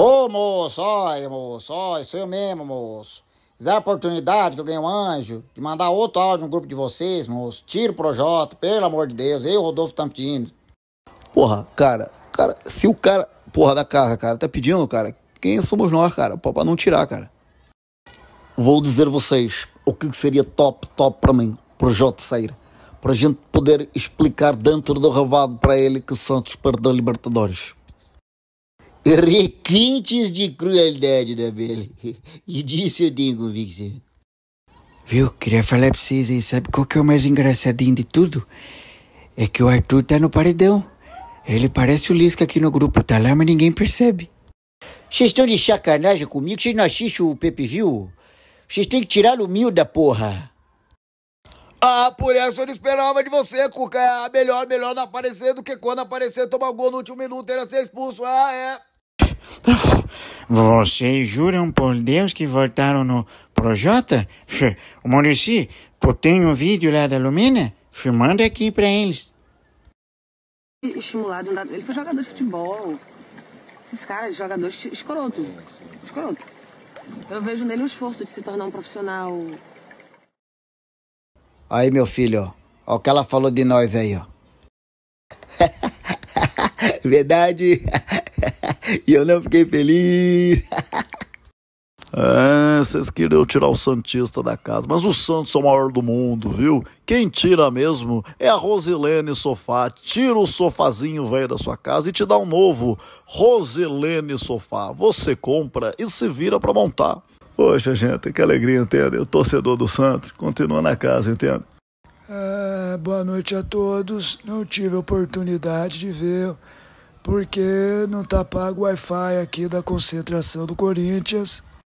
Ô oh, moço, olha moço, olha, sou eu mesmo moço. Zé a oportunidade que eu ganhei um anjo de mandar outro áudio no grupo de vocês, moço. Tiro pro Jota, pelo amor de Deus. Eu, Rodolfo pedindo. Porra, cara, cara, se o cara, porra da cara, cara, tá pedindo, cara, quem somos nós, cara, pra não tirar, cara? Vou dizer vocês o que seria top, top pra mim, pro Jota sair. Pra gente poder explicar dentro do ravado para ele que o Santos perdeu Libertadores requintes de crueldade da Bela. E disso eu digo, Vixen. Viu? Queria falar pra vocês aí, sabe qual que é o mais engraçadinho de tudo? É que o Arthur tá no paredão. Ele parece o Lisca aqui no grupo, tá lá, mas ninguém percebe. Vocês estão de sacanagem comigo? Vocês não assistem o Pepe Viu? Vocês têm que tirar o mil da porra. Ah, por essa eu não esperava de você, Cuca. É melhor, melhor não aparecer do que quando aparecer tomar gol no último minuto e ele ser expulso. Ah, é. Vocês juram por Deus que votaram no Projota? O Murici, tu tem um vídeo lá da Lumina? Manda aqui pra eles. Estimulado, ele foi jogador de futebol. Esses caras, jogadores escroto. Escroto. eu vejo nele um esforço de se tornar um profissional. Aí, meu filho, ó. o que ela falou de nós aí, ó. Verdade e eu não fiquei feliz. É, vocês queriam tirar o Santista da casa, mas o Santos é o maior do mundo, viu? Quem tira mesmo é a Rosilene Sofá. Tira o sofazinho velho da sua casa e te dá um novo. Rosilene Sofá. Você compra e se vira para montar. Poxa, gente, que alegria, entende? O torcedor do Santos continua na casa, entende? É, boa noite a todos. Não tive oportunidade de ver porque não tá pago o Wi-Fi aqui da concentração do Corinthians.